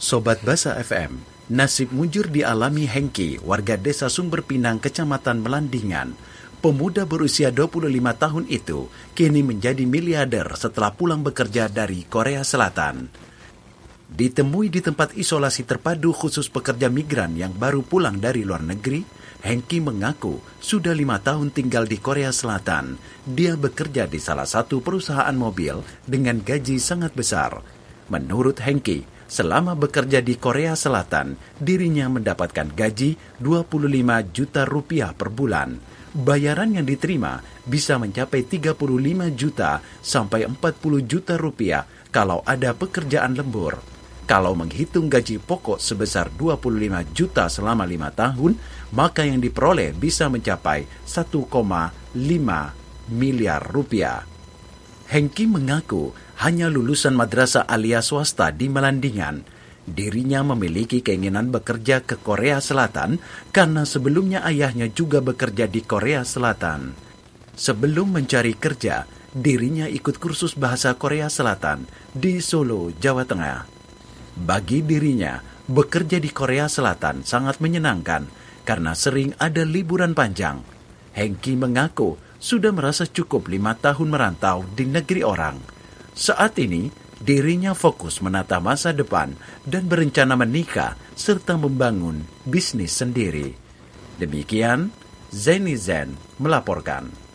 Sobat Basa FM, nasib mujur dialami Hengki, warga desa Sumber Pinang, kecamatan Melandingan. Pemuda berusia 25 tahun itu kini menjadi miliarder setelah pulang bekerja dari Korea Selatan. Ditemui di tempat isolasi terpadu khusus pekerja migran yang baru pulang dari luar negeri, Hengki mengaku sudah lima tahun tinggal di Korea Selatan. Dia bekerja di salah satu perusahaan mobil dengan gaji sangat besar. Menurut Hengki, selama bekerja di Korea Selatan, dirinya mendapatkan gaji 25 juta rupiah per bulan. Bayaran yang diterima bisa mencapai 35 juta sampai 40 juta rupiah kalau ada pekerjaan lembur. Kalau menghitung gaji pokok sebesar 25 juta selama 5 tahun, maka yang diperoleh bisa mencapai 1,5 miliar rupiah. Hengki mengaku hanya lulusan madrasah alias swasta di Melandingan, dirinya memiliki keinginan bekerja ke Korea Selatan karena sebelumnya ayahnya juga bekerja di Korea Selatan. Sebelum mencari kerja, dirinya ikut kursus bahasa Korea Selatan di Solo, Jawa Tengah. Bagi dirinya, bekerja di Korea Selatan sangat menyenangkan karena sering ada liburan panjang. Hengki mengaku sudah merasa cukup lima tahun merantau di negeri orang saat ini, dirinya fokus menata masa depan dan berencana menikah serta membangun bisnis sendiri. Demikian, Zeni Zen melaporkan.